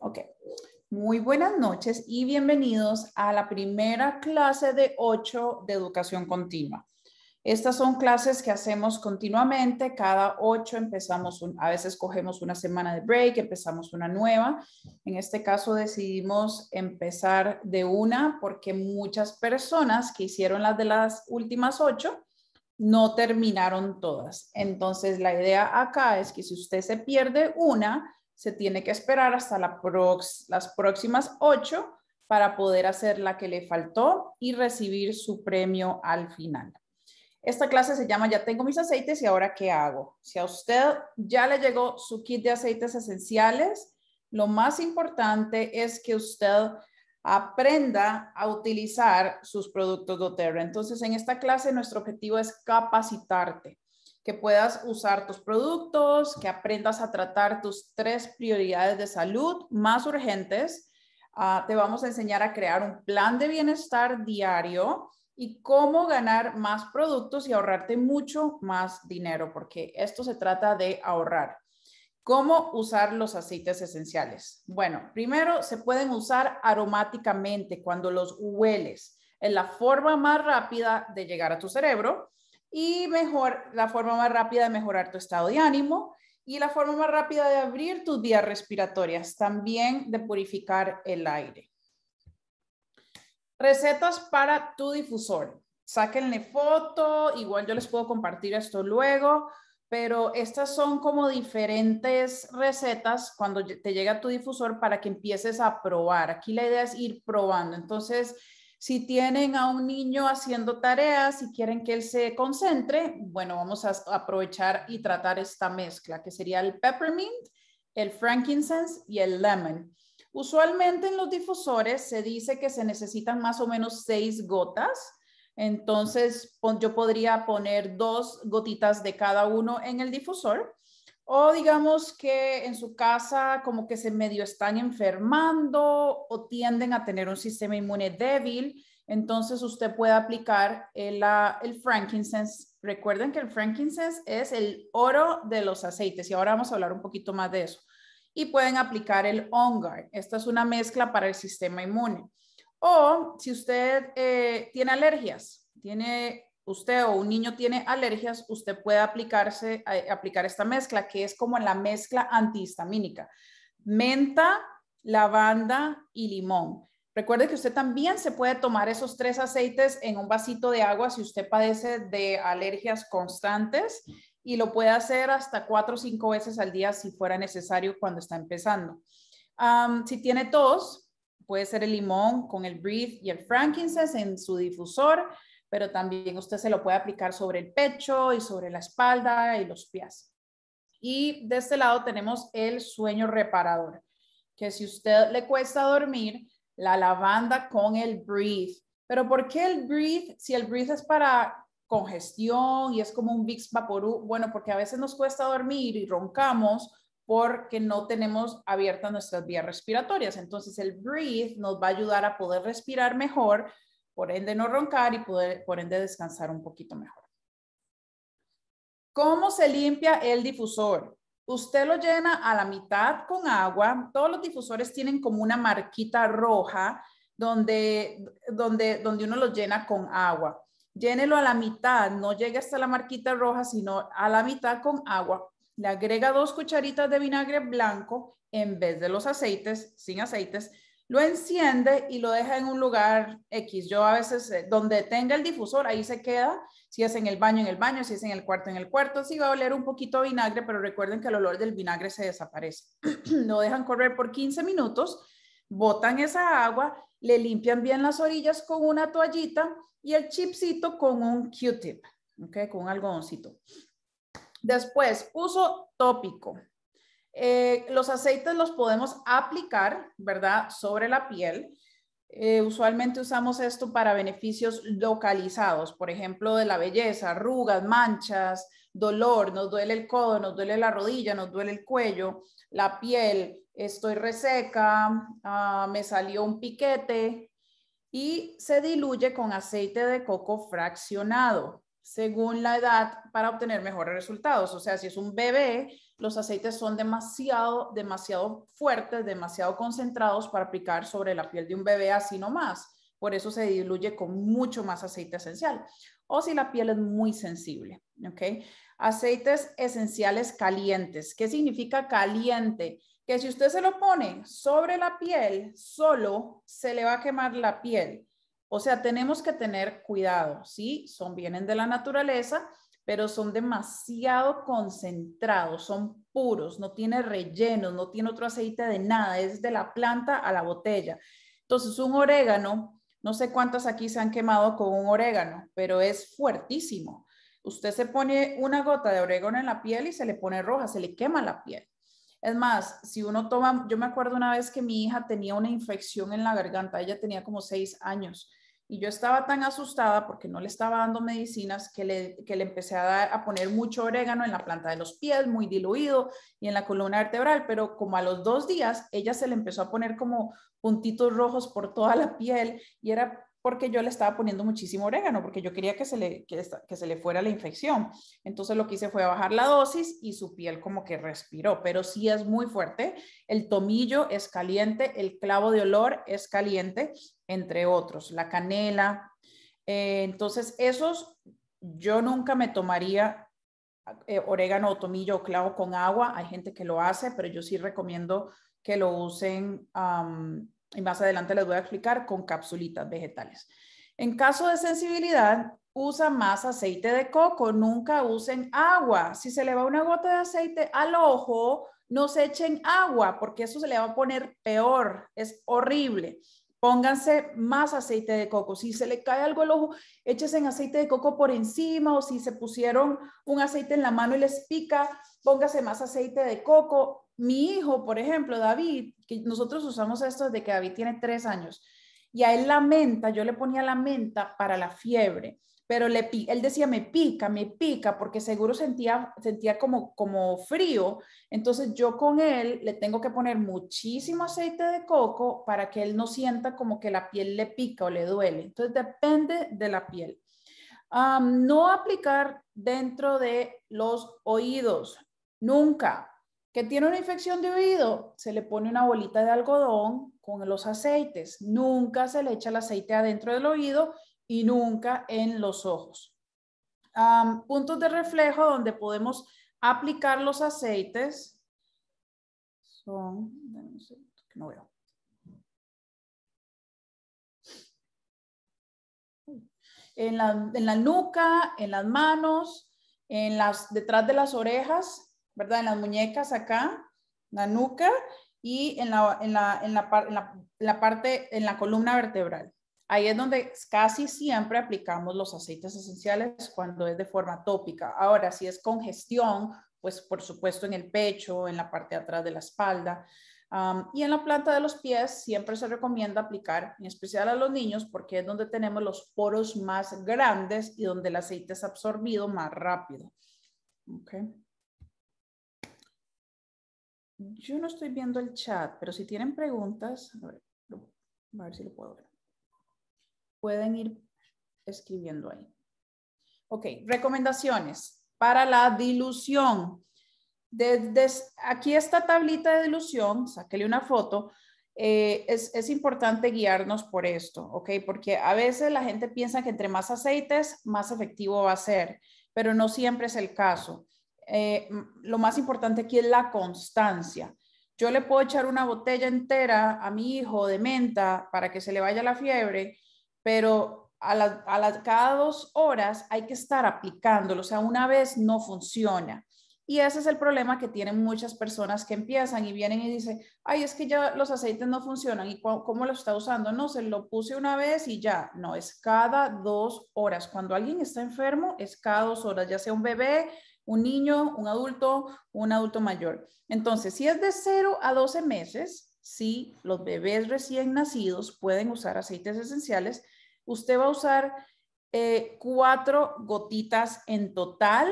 Ok. Muy buenas noches y bienvenidos a la primera clase de 8 de educación continua. Estas son clases que hacemos continuamente, cada ocho empezamos, a veces cogemos una semana de break, empezamos una nueva. En este caso decidimos empezar de una porque muchas personas que hicieron las de las últimas ocho no terminaron todas. Entonces la idea acá es que si usted se pierde una, se tiene que esperar hasta las próximas ocho para poder hacer la que le faltó y recibir su premio al final. Esta clase se llama Ya tengo mis aceites y ahora qué hago. Si a usted ya le llegó su kit de aceites esenciales, lo más importante es que usted aprenda a utilizar sus productos doTERRA. Entonces, en esta clase nuestro objetivo es capacitarte que puedas usar tus productos, que aprendas a tratar tus tres prioridades de salud más urgentes. Ah, te vamos a enseñar a crear un plan de bienestar diario y cómo ganar más productos y ahorrarte mucho más dinero, porque esto se trata de ahorrar. ¿Cómo usar los aceites esenciales? Bueno, primero se pueden usar aromáticamente cuando los hueles. Es la forma más rápida de llegar a tu cerebro y mejor, la forma más rápida de mejorar tu estado de ánimo y la forma más rápida de abrir tus vías respiratorias, también de purificar el aire. Recetas para tu difusor. Sáquenle foto, igual yo les puedo compartir esto luego, pero estas son como diferentes recetas cuando te llega tu difusor para que empieces a probar. Aquí la idea es ir probando. Entonces, si tienen a un niño haciendo tareas y quieren que él se concentre, bueno, vamos a aprovechar y tratar esta mezcla, que sería el peppermint, el frankincense y el lemon. Usualmente en los difusores se dice que se necesitan más o menos seis gotas. Entonces, yo podría poner dos gotitas de cada uno en el difusor o digamos que en su casa como que se medio están enfermando o tienden a tener un sistema inmune débil, entonces usted puede aplicar el, el frankincense. Recuerden que el frankincense es el oro de los aceites y ahora vamos a hablar un poquito más de eso. Y pueden aplicar el ongar Esta es una mezcla para el sistema inmune. O si usted eh, tiene alergias, tiene usted o un niño tiene alergias, usted puede aplicarse, eh, aplicar esta mezcla, que es como la mezcla antihistamínica. Menta, lavanda y limón. Recuerde que usted también se puede tomar esos tres aceites en un vasito de agua si usted padece de alergias constantes y lo puede hacer hasta cuatro o cinco veces al día si fuera necesario cuando está empezando. si tiene tos, puede ser el limón con el Breathe y el frankincense en su difusor pero también usted se lo puede aplicar sobre el pecho y sobre la espalda y los pies. Y de este lado tenemos el sueño reparador, que si usted le cuesta dormir, la lavanda con el breathe. Pero ¿por qué el breathe? Si el breathe es para congestión y es como un Vicks Vaporú, bueno, porque a veces nos cuesta dormir y roncamos porque no tenemos abiertas nuestras vías respiratorias. Entonces el breathe nos va a ayudar a poder respirar mejor por ende no roncar y poder, por ende descansar un poquito mejor. ¿Cómo se limpia el difusor? Usted lo llena a la mitad con agua. Todos los difusores tienen como una marquita roja donde, donde, donde uno lo llena con agua. Llénelo a la mitad, no llegue hasta la marquita roja, sino a la mitad con agua. Le agrega dos cucharitas de vinagre blanco en vez de los aceites, sin aceites, lo enciende y lo deja en un lugar X. Yo a veces, eh, donde tenga el difusor, ahí se queda. Si es en el baño, en el baño, si es en el cuarto, en el cuarto. Sí va a oler un poquito a vinagre, pero recuerden que el olor del vinagre se desaparece. lo dejan correr por 15 minutos, botan esa agua, le limpian bien las orillas con una toallita y el chipsito con un Q-tip, Con un algodoncito. Después, uso tópico. Eh, los aceites los podemos aplicar, ¿verdad? Sobre la piel. Eh, usualmente usamos esto para beneficios localizados, por ejemplo, de la belleza, arrugas, manchas, dolor, nos duele el codo, nos duele la rodilla, nos duele el cuello, la piel, estoy reseca, ah, me salió un piquete y se diluye con aceite de coco fraccionado según la edad para obtener mejores resultados. O sea, si es un bebé, los aceites son demasiado, demasiado fuertes, demasiado concentrados para aplicar sobre la piel de un bebé así más. Por eso se diluye con mucho más aceite esencial. O si la piel es muy sensible, ¿ok? Aceites esenciales calientes. ¿Qué significa caliente? Que si usted se lo pone sobre la piel, solo se le va a quemar la piel o sea, tenemos que tener cuidado, ¿sí? Son, vienen de la naturaleza, pero son demasiado concentrados, son puros, no tiene rellenos, no tiene otro aceite de nada, es de la planta a la botella. Entonces, un orégano, no sé cuántas aquí se han quemado con un orégano, pero es fuertísimo. Usted se pone una gota de orégano en la piel y se le pone roja, se le quema la piel. Es más, si uno toma, yo me acuerdo una vez que mi hija tenía una infección en la garganta, ella tenía como seis años y yo estaba tan asustada porque no le estaba dando medicinas que le, empecé a, dar, a poner mucho orégano en la planta de los pies, muy diluido y en la columna vertebral. Pero como a los dos días, ella se le empezó a poner como puntitos rojos por toda la piel y era porque yo le estaba poniendo muchísimo orégano, porque yo quería que se, le, que, se le fuera la infección. Entonces lo que hice fue bajar la dosis y su piel como que respiró, pero sí es muy fuerte. El tomillo es caliente, el clavo de olor es caliente, entre otros, la canela. Eh, entonces esos yo nunca me tomaría eh, orégano o tomillo o clavo con agua. Hay gente que lo hace, pero yo sí recomiendo que lo usen y más adelante les voy a explicar con capsulitas vegetales. En caso de sensibilidad, usa más aceite de coco, nunca usen agua. Si se le va una gota de aceite al ojo, no se echen agua porque eso se le va a poner peor, es horrible. Pónganse más aceite de coco. Si se le cae algo al ojo, échese aceite de coco por encima o si se pusieron un aceite en la mano y les pica, pónganse más aceite de coco mi hijo, por ejemplo, David, que nosotros usamos esto de que David tiene tres años, y a él la menta, yo le ponía la menta para la fiebre, pero le, él decía, me pica, me pica, porque seguro sentía, sentía como, como frío. Entonces yo con él le tengo que poner muchísimo aceite de coco para que él no sienta como que la piel le pica o le duele. Entonces depende de la piel. no aplicar dentro de los oídos, nunca que tiene una infección de oído, se le pone una bolita de algodón con los aceites. Nunca se le echa el aceite adentro del oído y nunca en los ojos. puntos de reflejo donde podemos aplicar los aceites son, no En la, nuca, en las manos, en las, detrás de las orejas ¿verdad? En las muñecas acá, la nuca y en la, parte, en la columna vertebral. Ahí es donde casi siempre aplicamos los aceites esenciales cuando es de forma tópica. Ahora, si es congestión, pues por supuesto en el pecho, en la parte de atrás de la espalda. y en la planta de los pies siempre se recomienda aplicar, en especial a los niños, porque es donde tenemos los poros más grandes y donde el aceite es absorbido más rápido. Okay. Yo no estoy viendo el chat, pero si tienen preguntas, a ver, a ver si lo puedo ver. Pueden ir escribiendo ahí. Ok, recomendaciones para la dilución. Desde aquí esta tablita de dilución, sáquele una foto, eh, es, es, importante guiarnos por esto, ¿ok? Porque a veces la gente piensa que entre más aceites, más efectivo va a ser, pero no siempre es el caso. Eh, lo más importante aquí es la constancia. Yo le puedo echar una botella entera a mi hijo de menta para que se le vaya la fiebre, pero a, las cada dos horas hay que estar aplicándolo, o sea, una vez no funciona. Y ese es el problema que tienen muchas personas que empiezan y vienen y dicen, ay, es que ya los aceites no funcionan. ¿Y cómo lo está usando? No, se lo puse una vez y ya. No, es cada dos horas. Cuando alguien está enfermo, es cada dos horas, ya sea un bebé, un niño, un adulto, un adulto mayor. Entonces, si es de 0 a 12 meses, si los bebés recién nacidos pueden usar aceites esenciales, usted va a usar eh, cuatro gotitas en total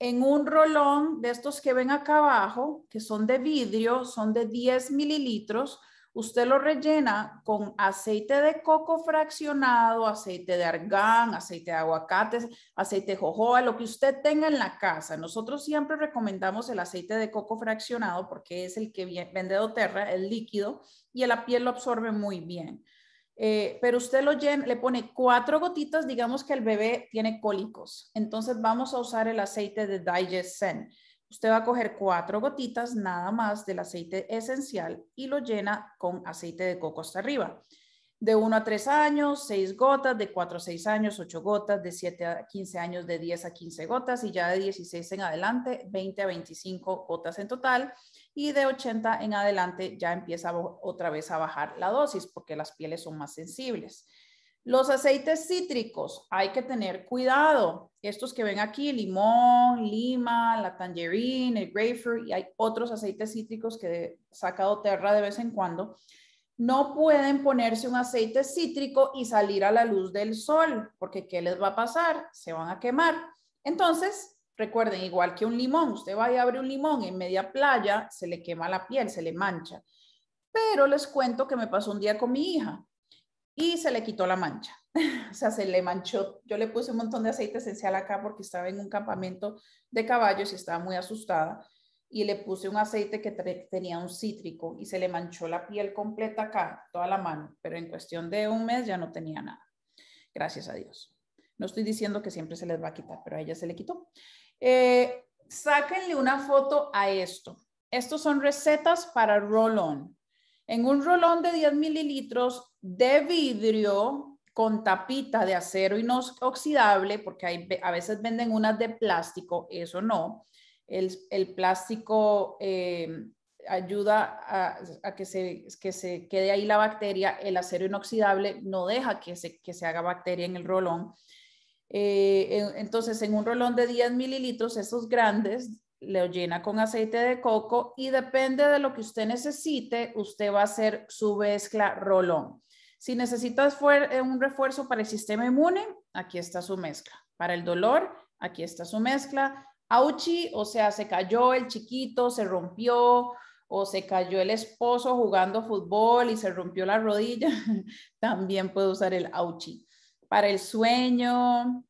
en un rolón de estos que ven acá abajo, que son de vidrio, son de 10 mililitros, usted lo rellena con aceite de coco fraccionado, aceite de argán, aceite de aguacate, aceite de jojoba, lo que usted tenga en la casa. Nosotros siempre recomendamos el aceite de coco fraccionado porque es el que vende Doterra, el líquido, y la piel lo absorbe muy bien. Eh, pero usted lo llena, le pone cuatro gotitas, digamos que el bebé tiene cólicos, entonces vamos a usar el aceite de Zen. Usted va a coger cuatro gotitas nada más del aceite esencial y lo llena con aceite de coco hasta arriba. De 1 a 3 años, 6 gotas, de 4 a 6 años, 8 gotas, de 7 a 15 años, de 10 a 15 gotas y ya de 16 en adelante, 20 a 25 gotas en total y de 80 en adelante ya empieza otra vez a bajar la dosis porque las pieles son más sensibles. Los aceites cítricos, hay que tener cuidado. Estos que ven aquí, limón, lima, la tangerine, el grapefruit, y hay otros aceites cítricos que sacado tierra de vez en cuando. No pueden ponerse un aceite cítrico y salir a la luz del sol, porque ¿qué les va a pasar? Se van a quemar. Entonces, recuerden, igual que un limón, usted va y abre un limón en media playa, se le quema la piel, se le mancha. Pero les cuento que me pasó un día con mi hija y se le quitó la mancha. o sea, se le manchó. Yo le puse un montón de aceite esencial acá porque estaba en un campamento de caballos y estaba muy asustada. Y le puse un aceite que tenía un cítrico y se le manchó la piel completa acá, toda la mano. Pero en cuestión de un mes ya no tenía nada. Gracias a Dios. No estoy diciendo que siempre se les va a quitar, pero a ella se le quitó. Eh, sáquenle una foto a esto. Estos son recetas para roll-on en un rolón de 10 mililitros de vidrio con tapita de acero inoxidable, porque a veces venden unas de plástico, eso no. El, plástico eh, ayuda a, que, se, quede ahí la bacteria, el acero inoxidable no deja que se, haga bacteria en el rolón. Eh, entonces, en un rolón de 10 mililitros, esos grandes, le llena con aceite de coco y depende de lo que usted necesite, usted va a hacer su mezcla rolón. Si necesitas eh, un refuerzo para el sistema inmune, aquí está su mezcla. Para el dolor, aquí está su mezcla. Auchi, o sea, se cayó el chiquito, se rompió, o se cayó el esposo jugando fútbol y se rompió la rodilla, también puede usar el auchi. Para el sueño,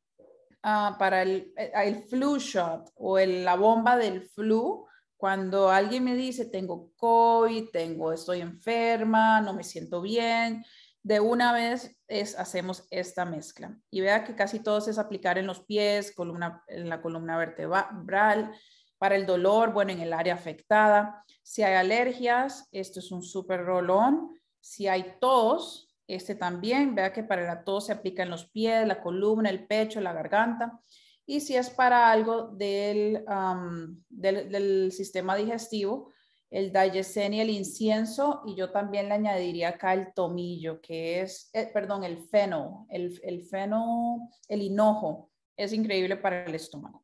Ah, para eh, ah, el, flu shot o la bomba del flu, cuando alguien me dice tengo COVID, tengo, estoy enferma, no me siento bien, de una vez es, hacemos esta mezcla. Y vea que casi todos es aplicar en los pies, columna, en la columna vertebral, para el dolor, bueno, en el área afectada. Si hay alergias, esto es un súper rolón. Si hay tos, este también, vea que para la tos se aplica en los pies, la columna, el pecho, la garganta. Y si es para algo del, del, sistema digestivo, el dayesen y el incienso, y yo también le añadiría acá el tomillo, que es, eh, perdón, el feno, el, el feno, el hinojo, es increíble para el estómago.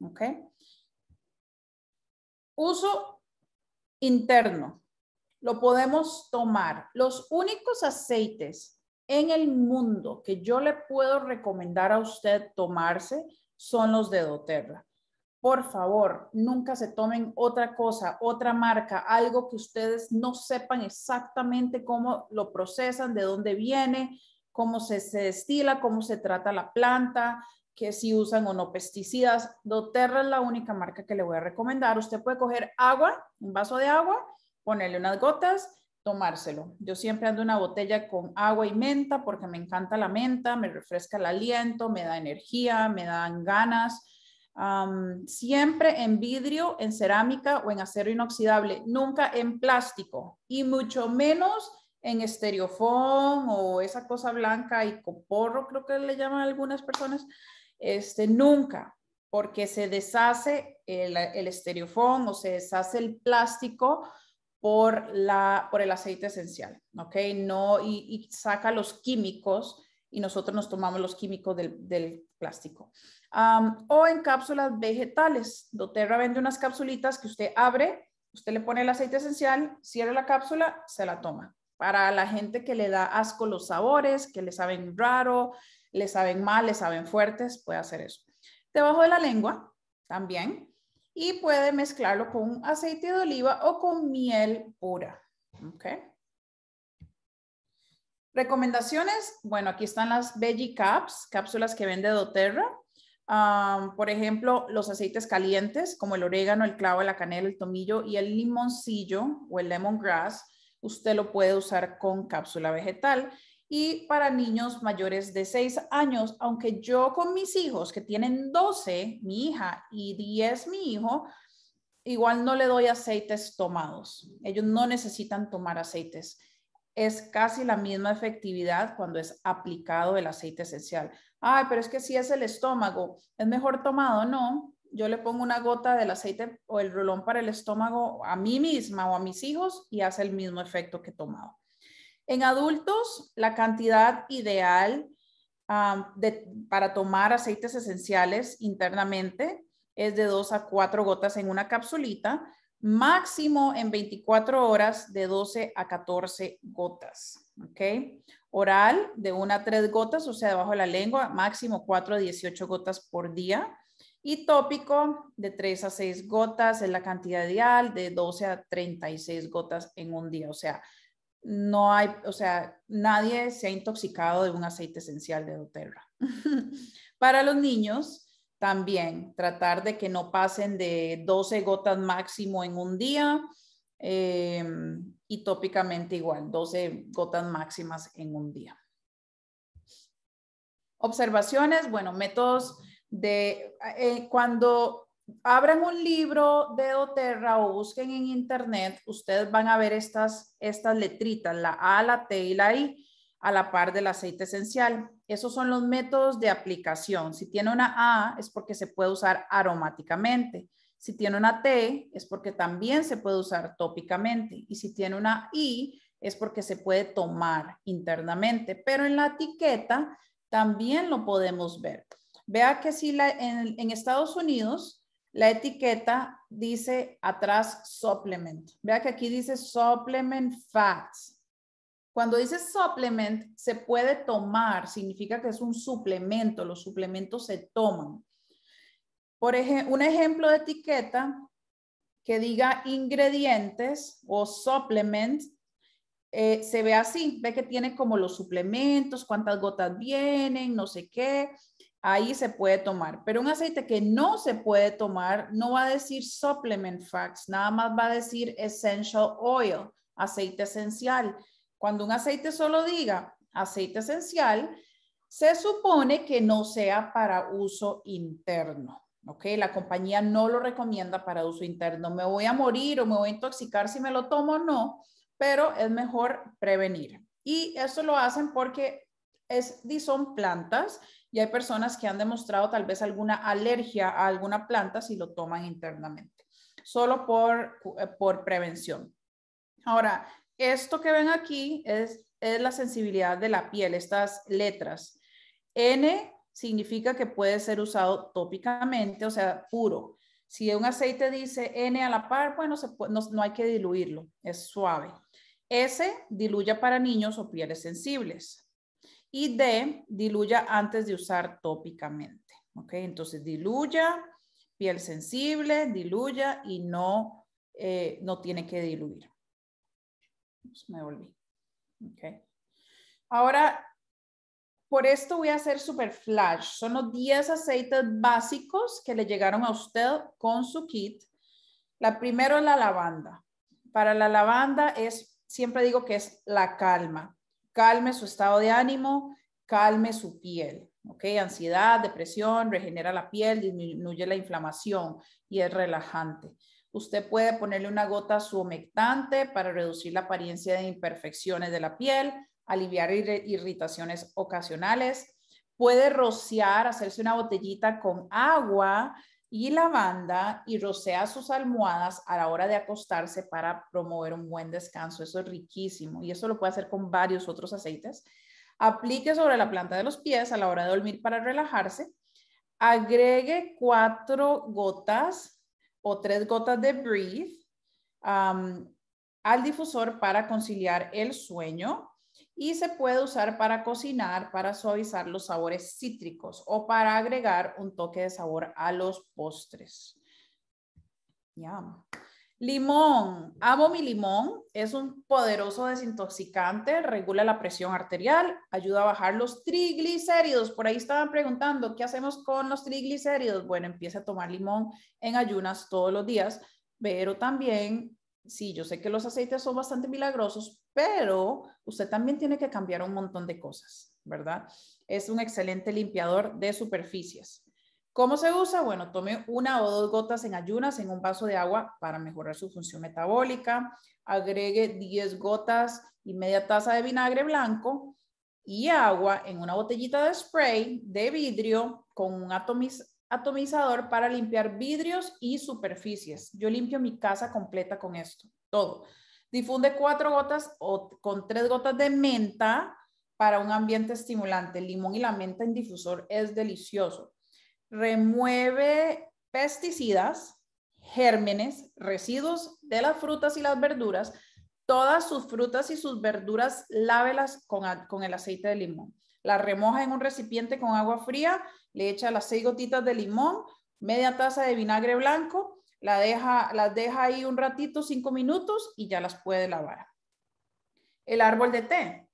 ¿Ok? Uso interno lo podemos tomar. Los únicos aceites en el mundo que yo le puedo recomendar a usted tomarse son los de doTERRA. Por favor, nunca se tomen otra cosa, otra marca, algo que ustedes no sepan exactamente cómo lo procesan, de dónde viene, cómo se, destila, cómo se trata la planta, que si usan o no pesticidas. doTERRA es la única marca que le voy a recomendar. Usted puede coger agua, un vaso de agua, ponerle unas gotas, tomárselo. Yo siempre ando una botella con agua y menta porque me encanta la menta, me refresca el aliento, me da energía, me dan ganas. siempre en vidrio, en cerámica o en acero inoxidable, nunca en plástico y mucho menos en estereofón o esa cosa blanca y coporro, creo que le llaman algunas personas, este, nunca, porque se deshace el, el estereofón o se deshace el plástico por, la, por el aceite esencial, ¿ok? No, y, saca los químicos y nosotros nos tomamos los químicos del, plástico. o en cápsulas vegetales. doTERRA vende unas capsulitas que usted abre, usted le pone el aceite esencial, cierra la cápsula, se la toma. Para la gente que le da asco los sabores, que le saben raro, le saben mal, le saben fuertes, puede hacer eso. Debajo de la lengua, también, y puede mezclarlo con aceite de oliva o con miel pura. ok. Recomendaciones, bueno, aquí están las Veggie Caps, cápsulas que vende doTERRA. por ejemplo, los aceites calientes como el orégano, el clavo, la canela, el tomillo y el limoncillo o el lemongrass, usted lo puede usar con cápsula vegetal y para niños mayores de 6 años, aunque yo con mis hijos que tienen 12, mi hija, y 10, mi hijo, igual no le doy aceites tomados. Ellos no necesitan tomar aceites. Es casi la misma efectividad cuando es aplicado el aceite esencial. Ay, pero es que si es el estómago, ¿es mejor tomado? No, yo le pongo una gota del aceite o el rolón para el estómago a mí misma o a mis hijos y hace el mismo efecto que tomado. En adultos, la cantidad ideal para tomar aceites esenciales internamente es de 2 a 4 gotas en una capsulita, máximo en 24 horas de 12 a 14 gotas. Oral de 1 a 3 gotas, o sea, debajo de la lengua, máximo 4 a 18 gotas por día. Y tópico de 3 a 6 gotas es la cantidad ideal, de 12 a 36 gotas en un día. O sea, no hay, o sea, nadie se ha intoxicado de un aceite esencial de doTERRA. Para los niños, también tratar de que no pasen de 12 gotas máximo en un día eh, y tópicamente igual, 12 gotas máximas en un día. Observaciones, bueno, métodos de eh, cuando abran un libro de doTERRA o busquen en internet, ustedes van a ver estas, estas letritas, la A, la T y la I, a la par del aceite esencial. Esos son los métodos de aplicación. Si tiene una A es porque se puede usar aromáticamente. Si tiene una T es porque también se puede usar tópicamente. Y si tiene una I es porque se puede tomar internamente. Pero en la etiqueta también lo podemos ver. Vea que si en Estados Unidos la etiqueta dice atrás supplement. Vea que aquí dice supplement facts. Cuando dice supplement, se puede tomar, significa que es un suplemento, los suplementos se toman. Por ejemplo, un ejemplo de etiqueta que diga ingredientes o supplement, eh, se ve así, ve que tiene como los suplementos, cuántas gotas vienen, no sé qué, ahí se puede tomar. Pero un aceite que no se puede tomar no va a decir supplement facts, nada más va a decir essential oil, aceite esencial. Cuando un aceite solo diga aceite esencial, se supone que no sea para uso interno. ¿ok? La compañía no lo recomienda para uso interno. Me voy a morir o me voy a intoxicar si me lo tomo o no, pero es mejor prevenir. Y eso lo hacen porque es, son plantas y hay personas que han demostrado tal vez alguna alergia a alguna planta si lo toman internamente, solo por, eh, prevención. Ahora, esto que ven aquí es, la sensibilidad de la piel, estas letras. N significa que puede ser usado tópicamente, o sea, puro. Si un aceite dice N a la par, bueno, no, no, hay que diluirlo, es suave. S, diluya para niños o pieles sensibles. Y D, diluya antes de usar tópicamente. okay, Entonces diluya, piel sensible, diluya y no, eh, no tiene que diluir. Pues me volví. Okay. Ahora, por esto voy a hacer super flash. Son los 10 aceites básicos que le llegaron a usted con su kit. La primero es la lavanda. Para la lavanda es, siempre digo que es la calma calme su estado de ánimo, calme su piel. ¿Ok? Ansiedad, depresión, regenera la piel, disminuye la inflamación y es relajante. Usted puede ponerle una gota humectante para reducir la apariencia de imperfecciones de la piel, aliviar irritaciones ocasionales. Puede rociar, hacerse una botellita con agua y lavanda y rocea sus almohadas a la hora de acostarse para promover un buen descanso. Eso es riquísimo y eso lo puede hacer con varios otros aceites. Aplique sobre la planta de los pies a la hora de dormir para relajarse. Agregue cuatro gotas o tres gotas de Breathe al difusor para conciliar el sueño y se puede usar para cocinar, para suavizar los sabores cítricos o para agregar un toque de sabor a los postres. Limón. Amo mi limón. Es un poderoso desintoxicante, regula la presión arterial, ayuda a bajar los triglicéridos. Por ahí estaban preguntando, ¿qué hacemos con los triglicéridos? Bueno, empieza a tomar limón en ayunas todos los días, pero también sí, yo sé que los aceites son bastante milagrosos, pero usted también tiene que cambiar un montón de cosas, ¿verdad? Es un excelente limpiador de superficies. ¿Cómo se usa? Bueno, tome una o dos gotas en ayunas en un vaso de agua para mejorar su función metabólica. Agregue 10 gotas y media taza de vinagre blanco y agua en una botellita de spray de vidrio con un atomizador atomizador para limpiar vidrios y superficies. Yo limpio mi casa completa con esto, todo. Difunde cuatro gotas o con tres gotas de menta para un ambiente estimulante. Limón y la menta en difusor es delicioso. Remueve pesticidas, gérmenes, residuos de las frutas y las verduras. Todas sus frutas y sus verduras lávelas con el aceite de limón la remoja en un recipiente con agua fría, le echa las seis gotitas de limón, media taza de vinagre blanco, la deja, las deja ahí un ratito, cinco minutos y ya las puede lavar. El árbol de té.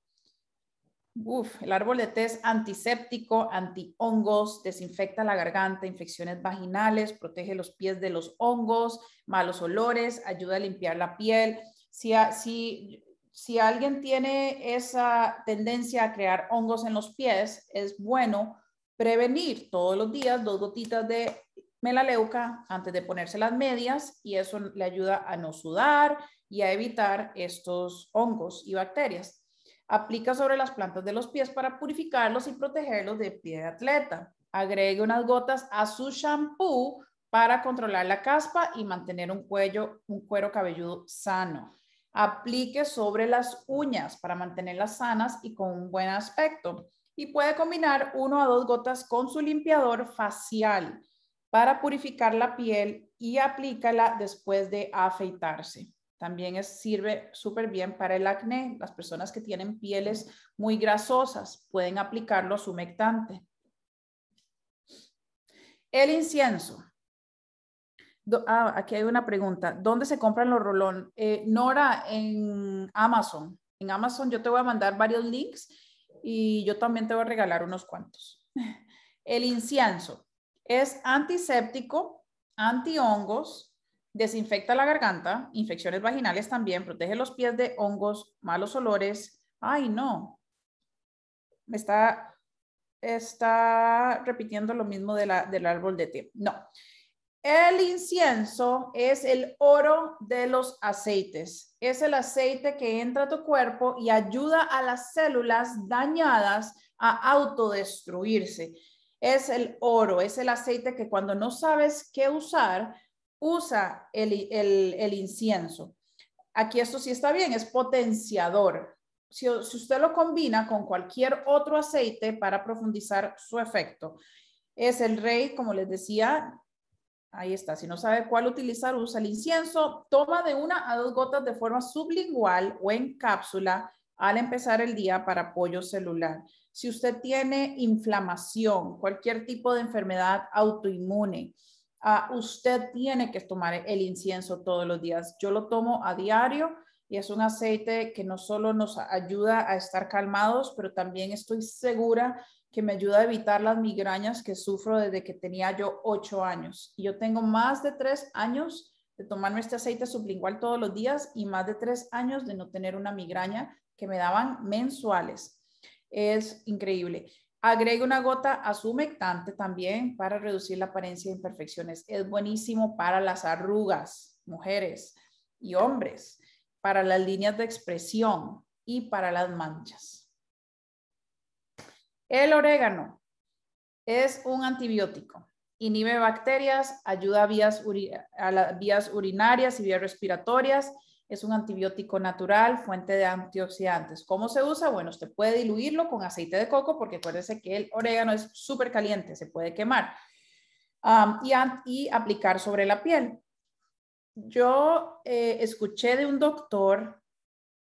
Uf, el árbol de té es antiséptico, antihongos, desinfecta la garganta, infecciones vaginales, protege los pies de los hongos, malos olores, ayuda a limpiar la piel. Si, si si alguien tiene esa tendencia a crear hongos en los pies, es bueno prevenir todos los días dos gotitas de melaleuca antes de ponerse las medias y eso le ayuda a no sudar y a evitar estos hongos y bacterias. Aplica sobre las plantas de los pies para purificarlos y protegerlos de pie de atleta. Agregue unas gotas a su shampoo para controlar la caspa y mantener un cuello, un cuero cabelludo sano. Aplique sobre las uñas para mantenerlas sanas y con un buen aspecto. Y puede combinar uno a dos gotas con su limpiador facial para purificar la piel y aplícala después de afeitarse. También sirve súper bien para el acné. Las personas que tienen pieles muy grasosas pueden aplicarlo humectante. El incienso. Ah, aquí hay una pregunta. ¿Dónde se compran los rolón? Eh, Nora, en Amazon. En Amazon yo te voy a mandar varios links y yo también te voy a regalar unos cuantos. El incienso es antiséptico, antihongos, desinfecta la garganta, infecciones vaginales también, protege los pies de hongos, malos olores. Ay, no. Me está, está repitiendo lo mismo del árbol de té. No. El incienso es el oro de los aceites. Es el aceite que entra a tu cuerpo y ayuda a las células dañadas a autodestruirse. Es el oro, es el aceite que cuando no sabes qué usar, usa el, incienso. Aquí esto sí está bien, es potenciador. Si, si usted lo combina con cualquier otro aceite para profundizar su efecto. Es el rey, como les decía, Ahí está. Si no sabe cuál utilizar, usa el incienso. Toma de una a dos gotas de forma sublingual o en cápsula al empezar el día para apoyo celular. Si usted tiene inflamación, cualquier tipo de enfermedad autoinmune, ah, usted tiene que tomar el incienso todos los días. Yo lo tomo a diario y es un aceite que no solo nos ayuda a estar calmados, pero también estoy segura que me ayuda a evitar las migrañas que sufro desde que tenía yo ocho años. Y yo tengo más de tres años de tomarme este aceite sublingual todos los días y más de tres años de no tener una migraña que me daban mensuales. Es increíble. agregue una gota a su también para reducir la apariencia de imperfecciones. Es buenísimo para las arrugas, mujeres y hombres, para las líneas de expresión y para las manchas. El orégano es un antibiótico, inhibe bacterias, ayuda a, vías, a las vías urinarias y vías respiratorias, es un antibiótico natural, fuente de antioxidantes. ¿Cómo se usa? Bueno, usted puede diluirlo con aceite de coco porque acuérdese que el orégano es súper caliente, se puede quemar um, y, aplicar sobre la piel. Yo eh, escuché de un doctor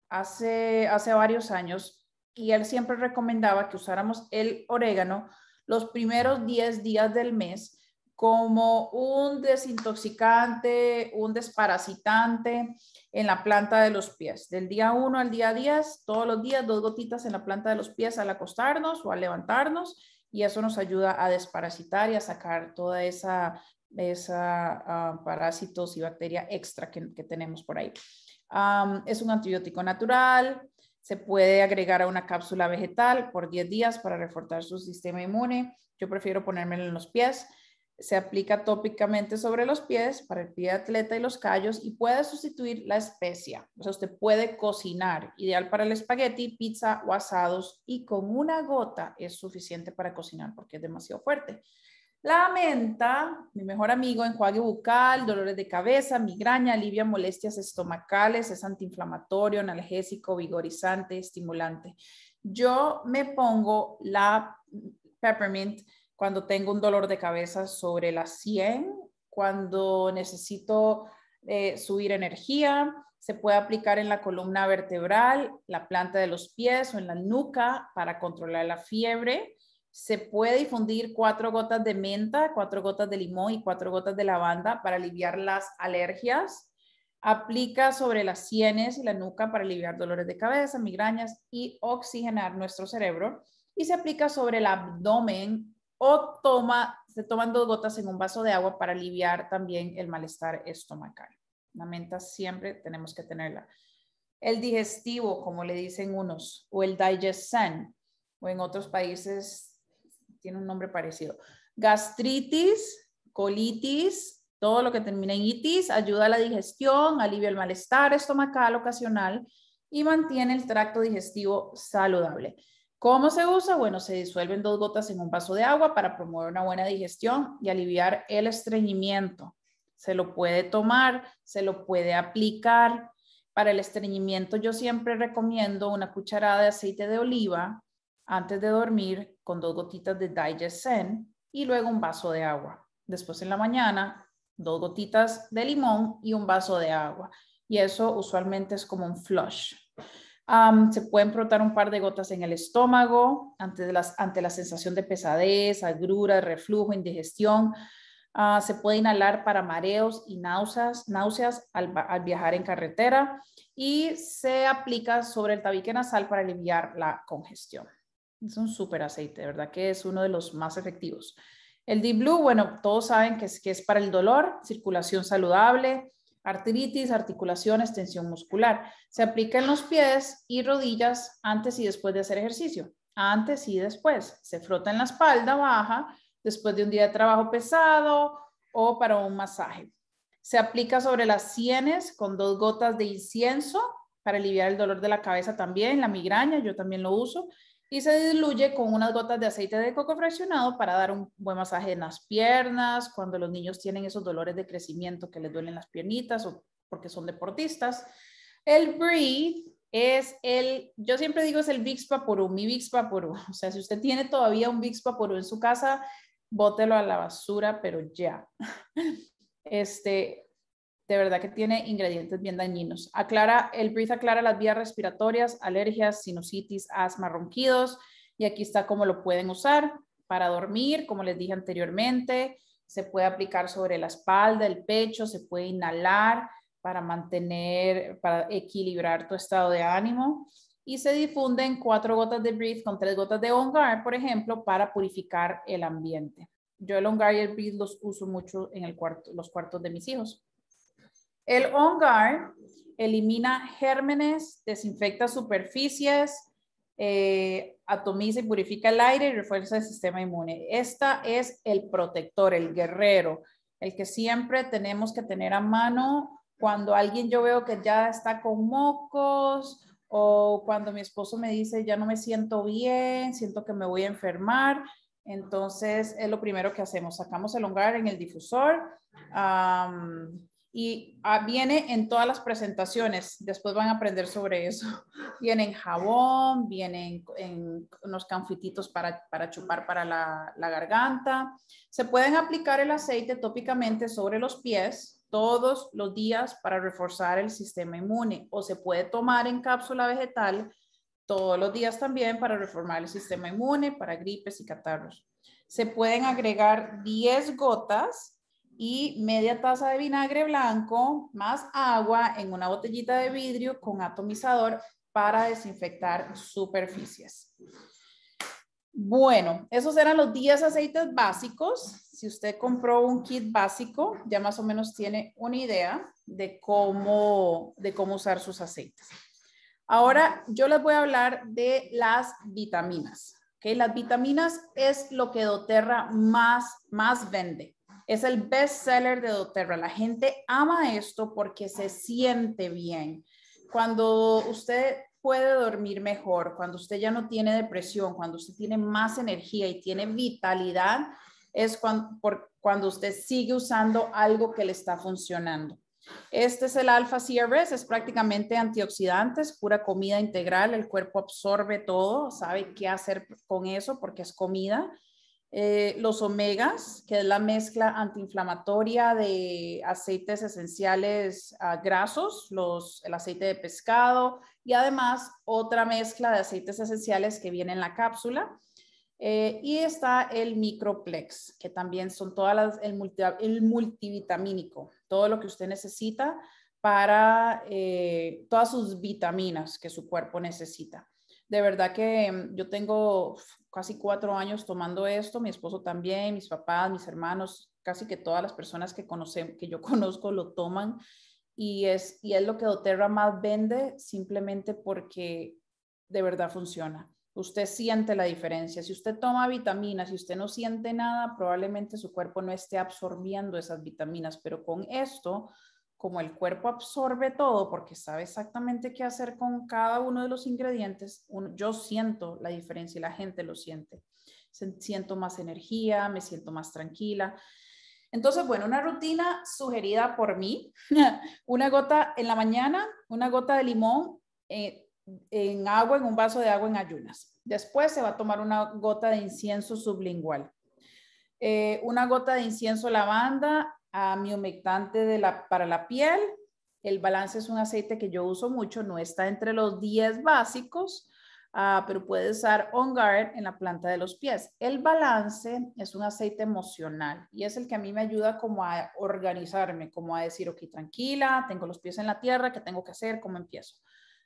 hace, hace varios años y él siempre recomendaba que usáramos el orégano los primeros 10 días del mes como un desintoxicante, un desparasitante en la planta de los pies. Del día 1 al día 10, todos los días, dos gotitas en la planta de los pies al acostarnos o al levantarnos y eso nos ayuda a desparasitar y a sacar toda esa, esa ah, parásitos y bacteria extra que, tenemos por ahí. es un antibiótico natural, se puede agregar a una cápsula vegetal por 10 días para reforzar su sistema inmune. Yo prefiero ponérmelo en los pies. Se aplica tópicamente sobre los pies para el pie de atleta y los callos y puede sustituir la especia. O sea, usted puede cocinar, ideal para el espagueti, pizza o asados y con una gota es suficiente para cocinar porque es demasiado fuerte. La menta, mi mejor amigo, enjuague bucal, dolores de cabeza, migraña, alivia molestias estomacales, es antiinflamatorio, analgésico, vigorizante, estimulante. Yo me pongo la peppermint cuando tengo un dolor de cabeza sobre la 100, cuando necesito eh, subir energía, se puede aplicar en la columna vertebral, la planta de los pies o en la nuca para controlar la fiebre se puede difundir cuatro gotas de menta, cuatro gotas de limón y cuatro gotas de lavanda para aliviar las alergias. Aplica sobre las sienes y la nuca para aliviar dolores de cabeza, migrañas y oxigenar nuestro cerebro. Y se aplica sobre el abdomen o toma, se toman dos gotas en un vaso de agua para aliviar también el malestar estomacal. La menta siempre tenemos que tenerla. El digestivo, como le dicen unos, o el digestion, o en otros países tiene un nombre parecido. Gastritis, colitis, todo lo que termina en itis, ayuda a la digestión, alivia el malestar estomacal ocasional y mantiene el tracto digestivo saludable. ¿Cómo se usa? Bueno, se disuelven dos gotas en un vaso de agua para promover una buena digestión y aliviar el estreñimiento. Se lo puede tomar, se lo puede aplicar. Para el estreñimiento yo siempre recomiendo una cucharada de aceite de oliva antes de dormir con dos gotitas de Zen y luego un vaso de agua. Después en la mañana, dos gotitas de limón y un vaso de agua. Y eso usualmente es como un flush. se pueden protar un par de gotas en el estómago ante, las, ante la sensación de pesadez, agrura, reflujo, indigestión. Ah, se puede inhalar para mareos y náuseas, náuseas al, viajar en carretera y se aplica sobre el tabique nasal para aliviar la congestión es un súper aceite, de verdad que es uno de los más efectivos. El Deep Blue, bueno, todos saben que es, que es para el dolor, circulación saludable, artritis, articulaciones, tensión muscular. Se aplica en los pies y rodillas antes y después de hacer ejercicio, antes y después. Se frota en la espalda baja después de un día de trabajo pesado o para un masaje. Se aplica sobre las sienes con dos gotas de incienso para aliviar el dolor de la cabeza también, la migraña, yo también lo uso y se diluye con unas gotas de aceite de coco fraccionado para dar un buen masaje en las piernas, cuando los niños tienen esos dolores de crecimiento que les duelen las piernitas o porque son deportistas. El Breathe es el, yo siempre digo es el Vicks por mi Vicks por O sea, si usted tiene todavía un Vicks por en su casa, bótelo a la basura, pero ya. Este, de verdad que tiene ingredientes bien dañinos. Aclara, el Breathe aclara las vías respiratorias, alergias, sinusitis, asma, ronquidos. Y aquí está cómo lo pueden usar para dormir, como les dije anteriormente. Se puede aplicar sobre la espalda, el pecho, se puede inhalar para mantener, para equilibrar tu estado de ánimo. Y se difunden cuatro gotas de Breathe con tres gotas de Ongar, por ejemplo, para purificar el ambiente. Yo el Ongar y el Breathe los uso mucho en los cuartos de mis hijos. El Ongar elimina gérmenes, desinfecta superficies, eh, atomiza y purifica el aire y refuerza el sistema inmune. Esta es el protector, el guerrero, el que siempre tenemos que tener a mano cuando alguien yo veo que ya está con mocos o cuando mi esposo me dice ya no me siento bien, siento que me voy a enfermar. Entonces es lo primero que hacemos, sacamos el hongar en el difusor, y ah, viene en todas las presentaciones. Después van a aprender sobre eso. vienen en jabón, vienen en, unos canfititos para, chupar para la, la, garganta. Se pueden aplicar el aceite tópicamente sobre los pies todos los días para reforzar el sistema inmune o se puede tomar en cápsula vegetal todos los días también para reformar el sistema inmune, para gripes y catarros. Se pueden agregar 10 gotas y media taza de vinagre blanco más agua en una botellita de vidrio con atomizador para desinfectar superficies. Bueno, esos eran los 10 aceites básicos. Si usted compró un kit básico, ya más o menos tiene una idea de cómo, de cómo usar sus aceites. Ahora yo les voy a hablar de las vitaminas. que Las vitaminas es lo que doTERRA más, más vende. Es el best seller de doTERRA. La gente ama esto porque se siente bien. Cuando usted puede dormir mejor, cuando usted ya no tiene depresión, cuando usted tiene más energía y tiene vitalidad, es cuando, cuando usted sigue usando algo que le está funcionando. Este es el Alpha CRS, es prácticamente antioxidantes, pura comida integral, el cuerpo absorbe todo, sabe qué hacer con eso porque es comida. Eh, los omegas, que es la mezcla antiinflamatoria de aceites esenciales ah, grasos, el aceite de pescado y además otra mezcla de aceites esenciales que viene en la cápsula. Eh, y está el microplex, que también son todas las, el, multivitamínico, todo lo que usted necesita para eh, todas sus vitaminas que su cuerpo necesita de verdad que em, yo tengo casi cuatro años tomando esto, mi esposo también, mis papás, mis hermanos, casi que todas las personas que, que yo conozco lo toman y es, y es lo que doTERRA más vende simplemente porque de verdad funciona. Usted siente la diferencia. Si usted toma vitaminas y usted no siente nada, probablemente su cuerpo no esté absorbiendo esas vitaminas, pero con esto como el cuerpo absorbe todo porque sabe exactamente qué hacer con cada uno de los ingredientes, yo siento la diferencia y la gente lo siente. Siento más energía, me siento más tranquila. Entonces, bueno, una rutina sugerida por mí, una gota en la mañana, una gota de limón eh, en, agua, en un vaso de agua en ayunas. Después se va a tomar una gota de incienso sublingual. Eh, una gota de incienso lavanda mi humectante de la, para la piel. El balance es un aceite que yo uso mucho, no está entre los 10 básicos, ah, pero puede usar On Guard en la planta de los pies. El balance es un aceite emocional y es el que a mí me ayuda como a organizarme, como a decir, ok, tranquila, tengo los pies en la tierra, ¿qué tengo que hacer? ¿Cómo empiezo?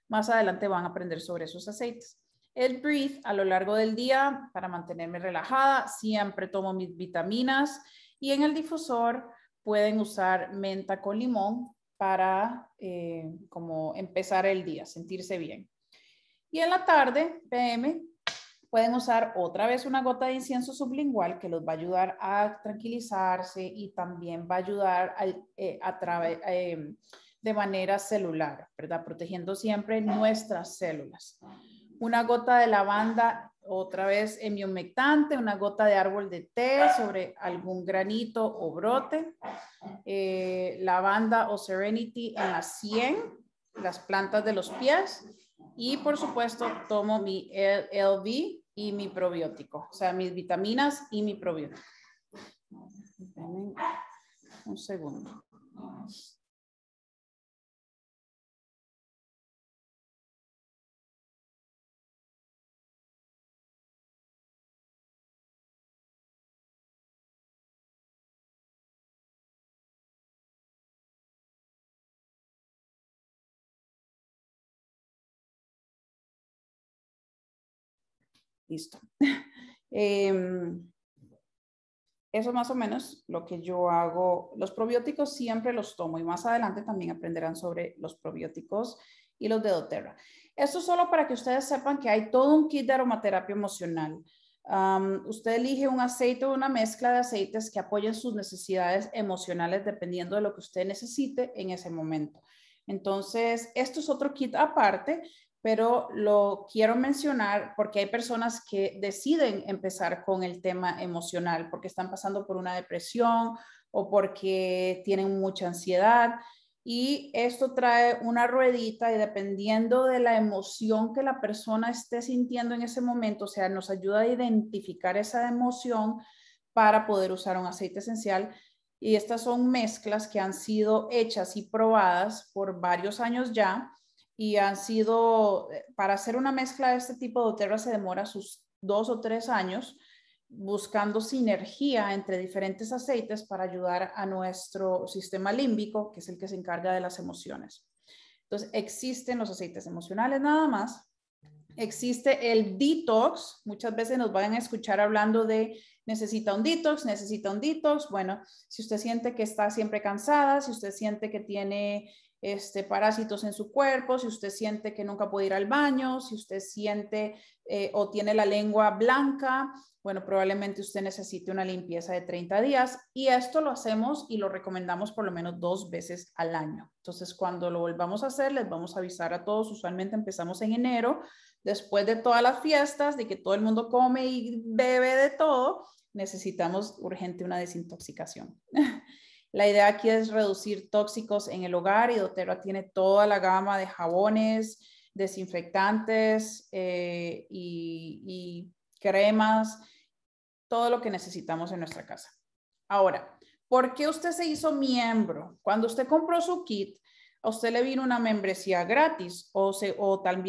Más adelante van a aprender sobre esos aceites. El Breathe a lo largo del día para mantenerme relajada, siempre tomo mis vitaminas y en el difusor pueden usar menta con limón para eh, como empezar el día, sentirse bien. Y en la tarde, PM, pueden usar otra vez una gota de incienso sublingual que los va a ayudar a tranquilizarse y también va a ayudar eh, a, través eh, de manera celular, ¿verdad? Protegiendo siempre nuestras células. Una gota de lavanda otra vez mi humectante, una gota de árbol de té sobre algún granito o brote, eh, lavanda o serenity en la sien, las plantas de los pies y por supuesto tomo mi LV y mi probiótico, o sea, mis vitaminas y mi probiótico. Un segundo. Listo. eh, eso más o menos lo que yo hago. Los probióticos siempre los tomo y más adelante también aprenderán sobre los probióticos y los de doTERRA. Esto solo para que ustedes sepan que hay todo un kit de aromaterapia emocional. usted elige un aceite o una mezcla de aceites que apoyen sus necesidades emocionales dependiendo de lo que usted necesite en ese momento. Entonces, esto es otro kit aparte pero lo quiero mencionar porque hay personas que deciden empezar con el tema emocional porque están pasando por una depresión o porque tienen mucha ansiedad. Y esto trae una ruedita y dependiendo de la emoción que la persona esté sintiendo en ese momento, o sea, nos ayuda a identificar esa emoción para poder usar un aceite esencial. Y estas son mezclas que han sido hechas y probadas por varios años ya y han sido, eh, para hacer una mezcla de este tipo de tierra se demora sus dos o tres años buscando sinergia entre diferentes aceites para ayudar a nuestro sistema límbico, que es el que se encarga de las emociones. Entonces, existen los aceites emocionales nada más, existe el detox. Muchas veces nos van a escuchar hablando de necesita un detox, necesita un detox. Bueno, si usted siente que está siempre cansada, si usted siente que tiene este, parásitos en su cuerpo, si usted siente que nunca puede ir al baño, si usted siente eh, o tiene la lengua blanca, bueno, probablemente usted necesite una limpieza de 30 días y esto lo hacemos y lo recomendamos por lo menos dos veces al año. Entonces, cuando lo volvamos a hacer, les vamos a avisar a todos. Usualmente empezamos en enero, después de todas las fiestas, de que todo el mundo come y bebe de todo, necesitamos urgente una desintoxicación. La idea aquí es reducir tóxicos en el hogar y doTERRA tiene toda la gama de jabones, desinfectantes eh, y, cremas, todo lo que necesitamos en nuestra casa. Ahora, ¿por qué usted se hizo miembro? Cuando usted compró su kit, a usted le vino una membresía gratis o, o tal,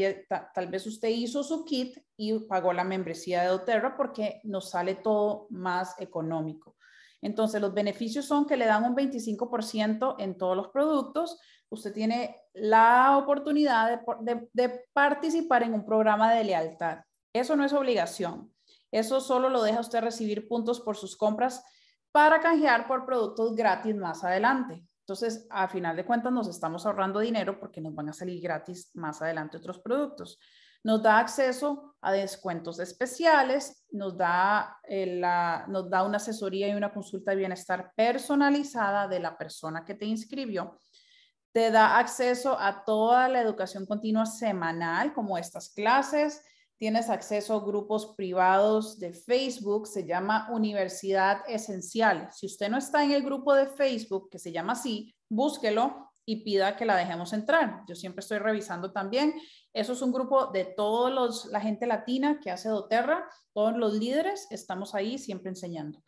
tal, vez usted hizo su kit y pagó la membresía de doTERRA porque nos sale todo más económico. Entonces, los beneficios son que le dan un 25% en todos los productos. Usted tiene la oportunidad de, participar en un programa de lealtad. Eso no es obligación. Eso solo lo deja usted recibir puntos por sus compras para canjear por productos gratis más adelante. Entonces, a final de cuentas, nos estamos ahorrando dinero porque nos van a salir gratis más adelante otros productos. Nos da acceso a descuentos especiales, nos da, eh, la, nos da una asesoría y una consulta de bienestar personalizada de la persona que te inscribió. Te da acceso a toda la educación continua semanal, como estas clases. Tienes acceso a grupos privados de Facebook, se llama Universidad Esencial. Si usted no está en el grupo de Facebook, que se llama así, búsquelo y pida que la dejemos entrar. Yo siempre estoy revisando también eso es un grupo de toda la gente latina que hace doTERRA, todos los líderes estamos ahí siempre enseñando.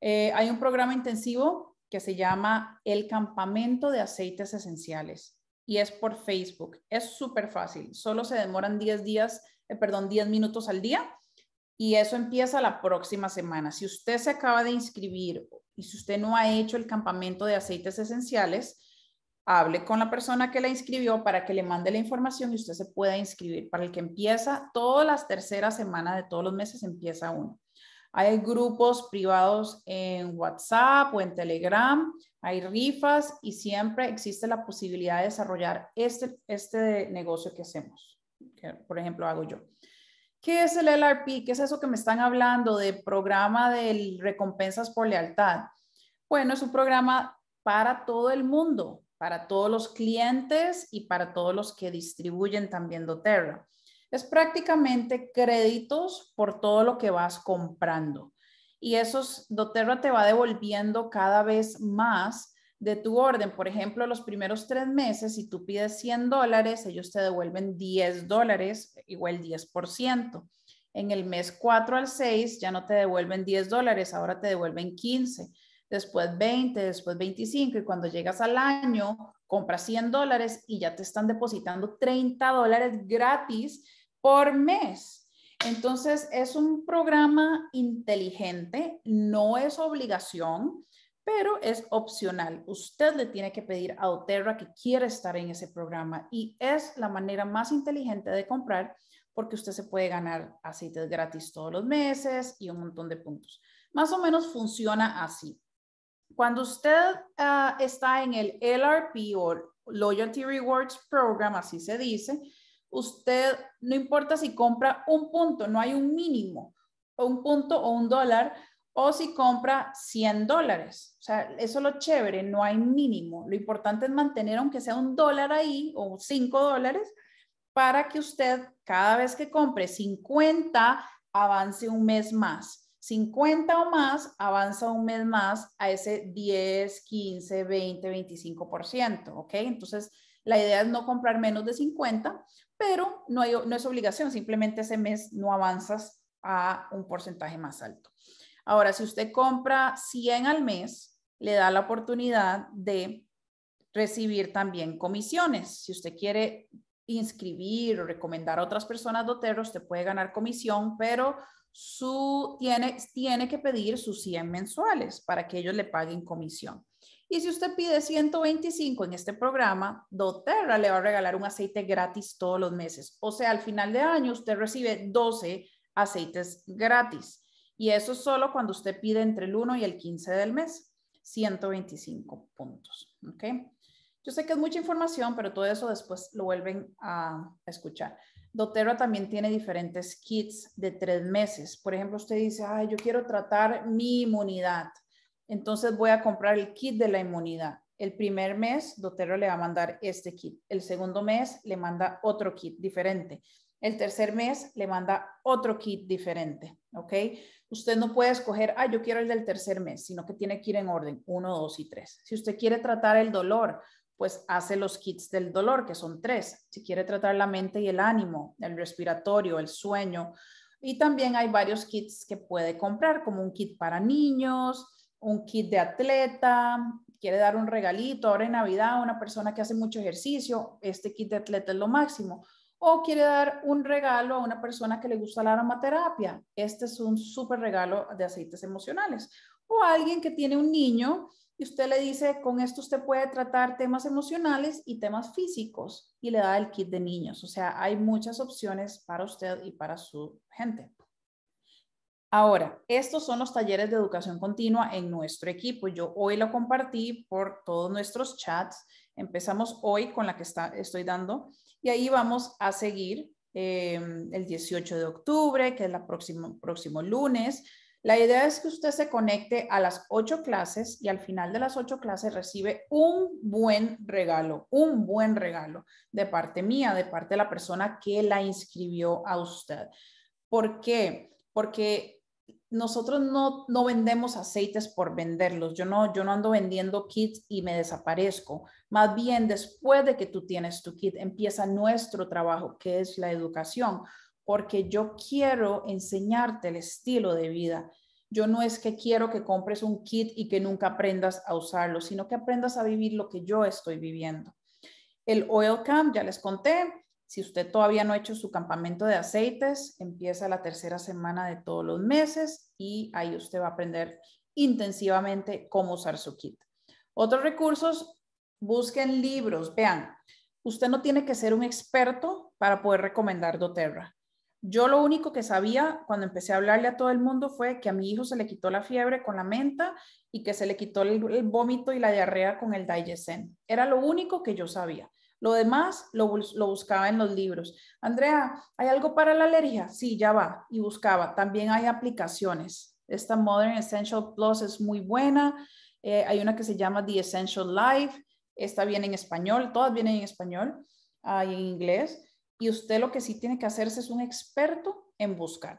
Eh, hay un programa intensivo que se llama El Campamento de Aceites Esenciales y es por Facebook. Es súper fácil, solo se demoran 10 días, eh, perdón, 10 minutos al día y eso empieza la próxima semana. Si usted se acaba de inscribir y si usted no ha hecho el campamento de aceites esenciales, hable con la persona que la inscribió para que le mande la información y usted se pueda inscribir. Para el que empieza, todas las terceras semanas de todos los meses empieza uno. Hay grupos privados en WhatsApp o en Telegram, hay rifas y siempre existe la posibilidad de desarrollar este, este negocio que hacemos, que por ejemplo hago yo. ¿Qué es el LRP? ¿Qué es eso que me están hablando de programa de recompensas por lealtad? Bueno, es un programa para todo el mundo, para todos los clientes y para todos los que distribuyen también doTERRA. Es prácticamente créditos por todo lo que vas comprando. Y esos doTERRA te va devolviendo cada vez más de tu orden. Por ejemplo, los primeros tres meses, si tú pides 100 dólares, ellos te devuelven 10 dólares, igual 10%. En el mes 4 al 6 ya no te devuelven 10 dólares, ahora te devuelven 15 después 20, después 25 y cuando llegas al año compras 100 dólares y ya te están depositando 30 dólares gratis por mes. Entonces es un programa inteligente, no es obligación, pero es opcional. Usted le tiene que pedir a Oterra que quiere estar en ese programa y es la manera más inteligente de comprar porque usted se puede ganar aceites gratis todos los meses y un montón de puntos. Más o menos funciona así. Cuando usted ah, está en el LRP o Loyalty Rewards Program, así se dice, usted no importa si compra un punto, no hay un mínimo, un punto o un dólar, o si compra 100 dólares. O sea, eso es lo chévere, no hay mínimo. Lo importante es mantener, aunque sea un dólar ahí o 5 dólares, para que usted cada vez que compre 50, avance un mes más. 50 o más, avanza un mes más a ese 10, 15, 20, 25%, ¿ok? Entonces, la idea es no comprar menos de 50, pero no, hay, no es obligación, simplemente ese mes no avanzas a un porcentaje más alto. Ahora, si usted compra 100 al mes, le da la oportunidad de recibir también comisiones. Si usted quiere inscribir o recomendar a otras personas doteros, usted puede ganar comisión, pero su, tiene, tiene que pedir sus 100 mensuales para que ellos le paguen comisión. Y si usted pide 125 en este programa, doTERRA le va a regalar un aceite gratis todos los meses. O sea, al final de año usted recibe 12 aceites gratis. Y eso es solo cuando usted pide entre el 1 y el 15 del mes, 125 puntos. okay Yo sé que es mucha información, pero todo eso después lo vuelven a escuchar doTERRA también tiene diferentes kits de tres meses. Por ejemplo, usted dice, Ay, yo quiero tratar mi inmunidad. Entonces voy a comprar el kit de la inmunidad. El primer mes, doTERRA le va a mandar este kit. El segundo mes, le manda otro kit diferente. El tercer mes, le manda otro kit diferente. ¿Ok? Usted no puede escoger, ah, yo quiero el del tercer mes, sino que tiene que ir en orden, uno, dos y tres. Si usted quiere tratar el dolor, pues hace los kits del dolor, que son tres. Si quiere tratar la mente y el ánimo, el respiratorio, el sueño. Y también hay varios kits que puede comprar, como un kit para niños, un kit de atleta, quiere dar un regalito ahora en Navidad a una persona que hace mucho ejercicio, este kit de atleta es lo máximo. O quiere dar un regalo a una persona que le gusta la aromaterapia, este es un súper regalo de aceites emocionales. O alguien que tiene un niño y usted le dice, con esto usted puede tratar temas emocionales y temas físicos y le da el kit de niños. O sea, hay muchas opciones para usted y para su gente. Ahora, estos son los talleres de educación continua en nuestro equipo. Yo hoy lo compartí por todos nuestros chats. Empezamos hoy con la que estoy dando y ahí vamos a seguir eh, el 18 de octubre, que es el próximo lunes. La idea es que usted se conecte a las ocho clases y al final de las ocho clases recibe un buen regalo, un buen regalo de parte mía, de parte de la persona que la inscribió a usted. ¿Por qué? Porque nosotros no, no vendemos aceites por venderlos. Yo no, yo no ando vendiendo kits y me desaparezco. Más bien, después de que tú tienes tu kit, empieza nuestro trabajo, que es la educación porque yo quiero enseñarte el estilo de vida. Yo no es que quiero que compres un kit y que nunca aprendas a usarlo, sino que aprendas a vivir lo que yo estoy viviendo. El Oil Camp, ya les conté, si usted todavía no ha hecho su campamento de aceites, empieza la tercera semana de todos los meses y ahí usted va a aprender intensivamente cómo usar su kit. Otros recursos, busquen libros, vean, usted no tiene que ser un experto para poder recomendar doTERRA. Yo lo único que sabía cuando empecé a hablarle a todo el mundo fue que a mi hijo se le quitó la fiebre con la menta y que se le quitó el, vómito y la diarrea con el Digesen. Era lo único que yo sabía. Lo demás lo, buscaba en los libros. Andrea, ¿hay algo para la alergia? Sí, ya va. Y buscaba. También hay aplicaciones. Esta Modern Essential Plus es muy buena. Eh, hay una que se llama The Essential Life. Esta viene en español. Todas vienen en español Hay ah, en inglés y usted lo que sí tiene que hacerse es un experto en buscar,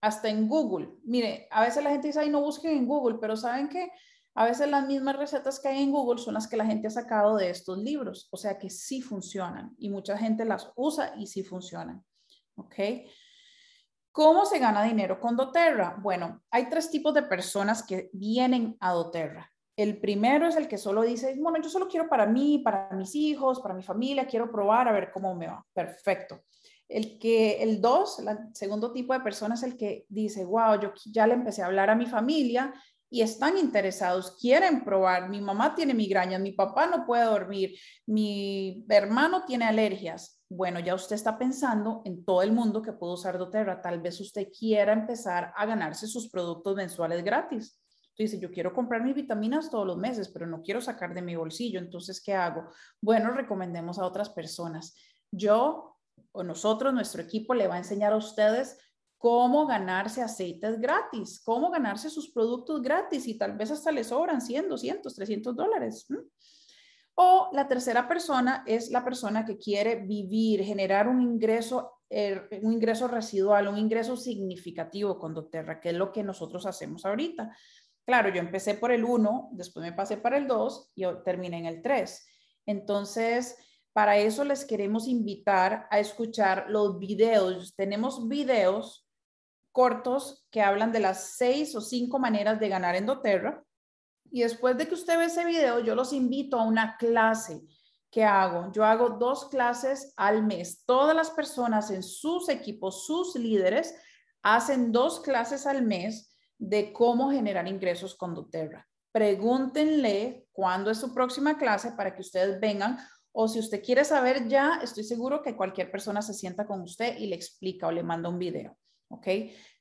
hasta en Google. Mire, a veces la gente dice, ay, no busquen en Google, pero ¿saben que A veces las mismas recetas que hay en Google son las que la gente ha sacado de estos libros, o sea que sí funcionan y mucha gente las usa y sí funcionan. ¿Ok? ¿Cómo se gana dinero con doTERRA? Bueno, hay tres tipos de personas que vienen a doTERRA. El primero es el que solo dice, bueno, yo solo quiero para mí, para mis hijos, para mi familia, quiero probar a ver cómo me va. Perfecto. El que el dos, el segundo tipo de persona es el que dice, wow, yo ya le empecé a hablar a mi familia y están interesados, quieren probar. Mi mamá tiene migrañas, mi papá no puede dormir, mi hermano tiene alergias. Bueno, ya usted está pensando en todo el mundo que puede usar doTERRA. Tal vez usted quiera empezar a ganarse sus productos mensuales gratis Dice yo quiero comprar mis vitaminas todos los meses, pero no quiero sacar de mi bolsillo, entonces, ¿qué hago? Bueno, recomendemos a otras personas. Yo o nosotros, nuestro equipo, le va a enseñar a ustedes cómo ganarse aceites gratis, cómo ganarse sus productos gratis y tal vez hasta les sobran 100, 200, 300 dólares. O la tercera persona es la persona que quiere vivir, generar un ingreso, er, un ingreso residual, un ingreso significativo con doTERRA, que es lo que nosotros hacemos ahorita. Claro, yo empecé por el 1, después me pasé para el 2 y terminé en el 3. Entonces, para eso les queremos invitar a escuchar los videos. Tenemos videos cortos que hablan de las seis o cinco maneras de ganar Endoterra. Y después de que usted ve ese video, yo los invito a una clase que hago. Yo hago dos clases al mes. Todas las personas en sus equipos, sus líderes, hacen dos clases al mes de cómo generar ingresos con doTERRA. Pregúntenle cuándo es su próxima clase para que ustedes vengan o si usted quiere saber ya, estoy seguro que cualquier persona se sienta con usted y le explica o le manda un video, ¿ok?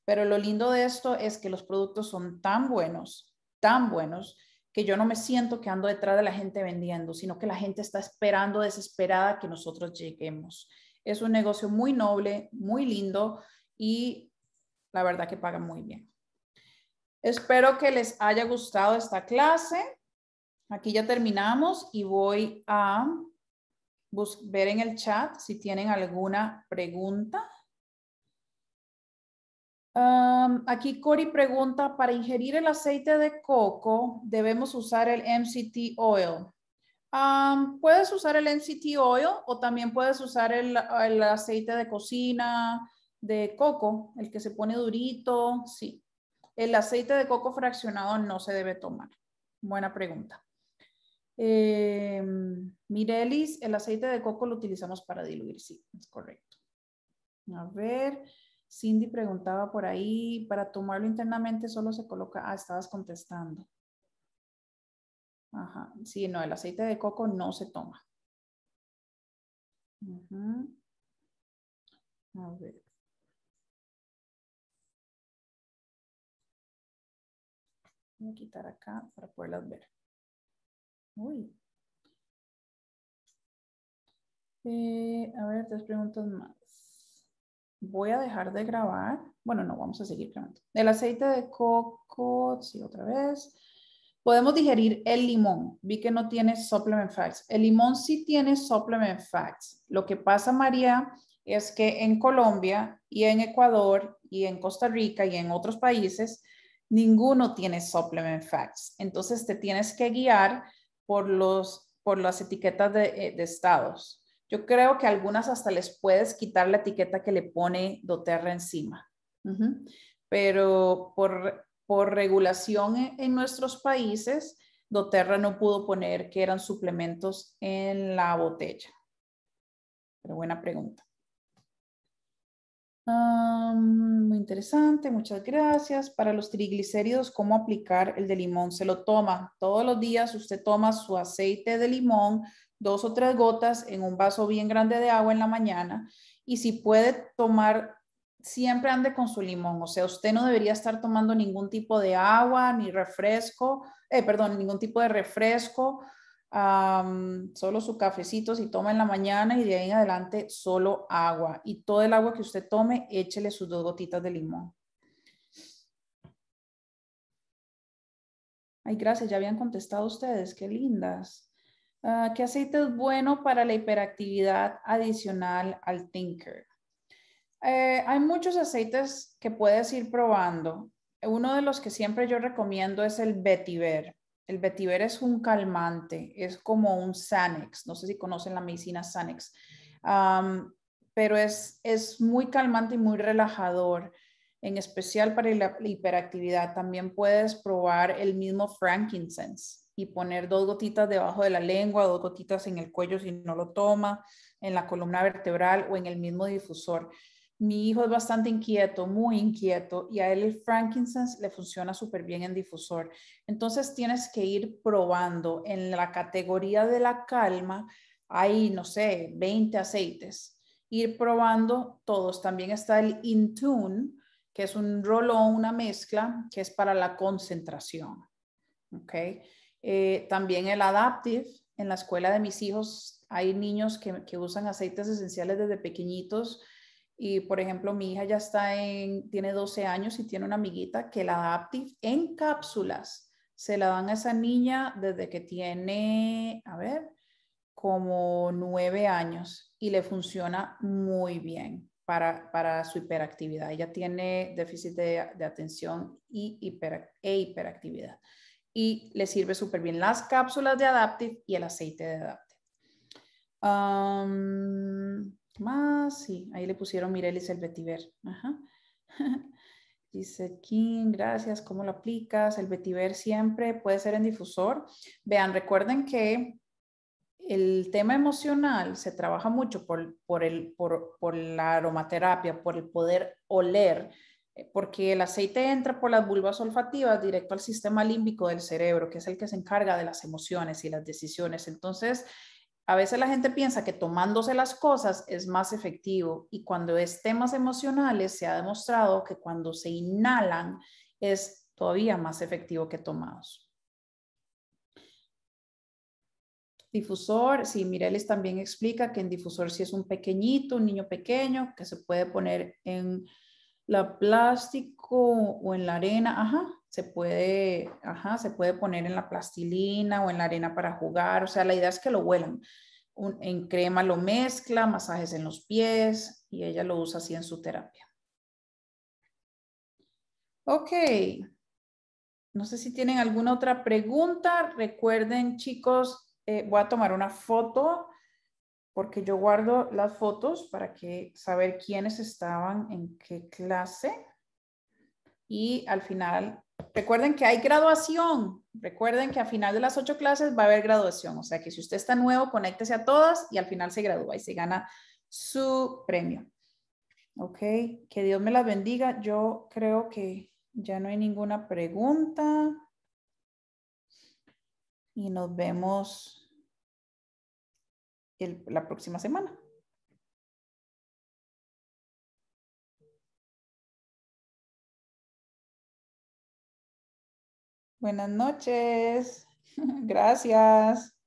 Pero lo lindo de esto es que los productos son tan buenos, tan buenos, que yo no me siento que ando detrás de la gente vendiendo, sino que la gente está esperando desesperada que nosotros lleguemos. Es un negocio muy noble, muy lindo y la verdad que paga muy bien. Espero que les haya gustado esta clase. Aquí ya terminamos y voy a ver en el chat si tienen alguna pregunta. aquí Cori pregunta, para ingerir el aceite de coco debemos usar el MCT oil. puedes usar el MCT oil o también puedes usar el, el aceite de cocina de coco, el que se pone durito, sí. El aceite de coco fraccionado no se debe tomar. Buena pregunta. Eh, Mirelis, el aceite de coco lo utilizamos para diluir, sí, es correcto. A ver, Cindy preguntaba por ahí, para tomarlo internamente solo se coloca, ah, estabas contestando. Ajá, sí, no, el aceite de coco no se toma. A ver. Voy a quitar acá para poderlas ver. Uy. Eh, a ver, tres preguntas más. Voy a dejar de grabar. Bueno, no, vamos a seguir grabando. El aceite de coco, sí, otra vez. Podemos digerir el limón. Vi que no tiene supplement facts. El limón sí tiene supplement facts. Lo que pasa, María, es que en Colombia y en Ecuador y en Costa Rica y en otros países, ninguno tiene supplement facts. Entonces te tienes que guiar por, los, por las etiquetas de, eh, estados. Yo creo que algunas hasta les puedes quitar la etiqueta que le pone doTERRA encima. Pero por, por regulación e, en, nuestros países, doTERRA no pudo poner que eran suplementos en la botella. Pero buena pregunta. Ah, muy interesante, muchas gracias. Para los triglicéridos, ¿cómo aplicar el de limón? Se lo toma todos los días, usted toma su aceite de limón, dos o tres gotas en un vaso bien grande de agua en la mañana y si puede tomar, siempre ande con su limón, o sea, usted no debería estar tomando ningún tipo de agua ni refresco, eh, perdón, ningún tipo de refresco solo su cafecito si toma en la mañana y de ahí en adelante solo agua. Y todo el agua que usted tome, échele sus dos gotitas de limón. Ay, gracias, ya habían contestado ustedes, qué lindas. Ah, ¿Qué aceite es bueno para la hiperactividad adicional al Tinker? Eh, hay muchos aceites que puedes ir probando. Uno de los que siempre yo recomiendo es el vetiver. El vetiver es un calmante, es como un Xanax, no sé si conocen la medicina Xanax, pero es, es muy calmante y muy relajador, en especial para la hiperactividad. También puedes probar el mismo frankincense y poner dos gotitas debajo de la lengua, dos gotitas en el cuello si no lo toma, en la columna vertebral o en el mismo difusor. Mi hijo es bastante inquieto, muy inquieto, y a él el frankincense le funciona súper bien en difusor. Entonces tienes que ir probando. En la categoría de la calma hay, no sé, 20 aceites. Ir probando todos. También está el Intune, que es un o una mezcla, que es para la concentración. Ok. Eh, también el Adaptive. En la escuela de mis hijos hay niños que usan aceites esenciales desde pequeñitos y por ejemplo, mi hija ya está en, tiene 12 años y tiene una amiguita que la Adaptive en cápsulas. Se la dan a esa niña desde que tiene, a ver, como 9 años y le funciona muy bien para, para su hiperactividad. Ella tiene déficit de, atención y hiper, e hiperactividad. Y le sirve súper bien las cápsulas de Adaptive y el aceite de Adaptive. Um, más? Sí, ahí le pusieron Mirelis el vetiver. Ajá. Dice King, gracias, ¿cómo lo aplicas? El vetiver siempre puede ser en difusor. Vean, recuerden que el tema emocional se trabaja mucho por, el, por, por la aromaterapia, por el poder oler, eh, porque el aceite entra por las vulvas olfativas directo al sistema límbico del cerebro, que es el que se encarga de las emociones y las decisiones. Entonces, a veces la gente piensa que tomándose las cosas es más efectivo y cuando es temas emocionales se ha demostrado que cuando se inhalan es todavía más efectivo que tomados. Difusor, sí, Mireles también explica que en difusor si es un pequeñito, un niño pequeño que se puede poner en la plástico o en la arena, ajá, se puede, ajá, se puede poner en la plastilina o en la arena para jugar, o sea, la idea es que lo huelan. en crema lo mezcla, masajes en los pies y ella lo usa así en su terapia. Ok, no sé si tienen alguna otra pregunta. Recuerden, chicos, eh, voy a tomar una foto porque yo guardo las fotos para que saber quiénes estaban en qué clase y al final recuerden que hay graduación recuerden que al final de las ocho clases va a haber graduación o sea que si usted está nuevo conéctese a todas y al final se gradúa y se gana su premio ok que Dios me las bendiga yo creo que ya no hay ninguna pregunta y nos vemos la próxima semana. Buenas noches. Gracias.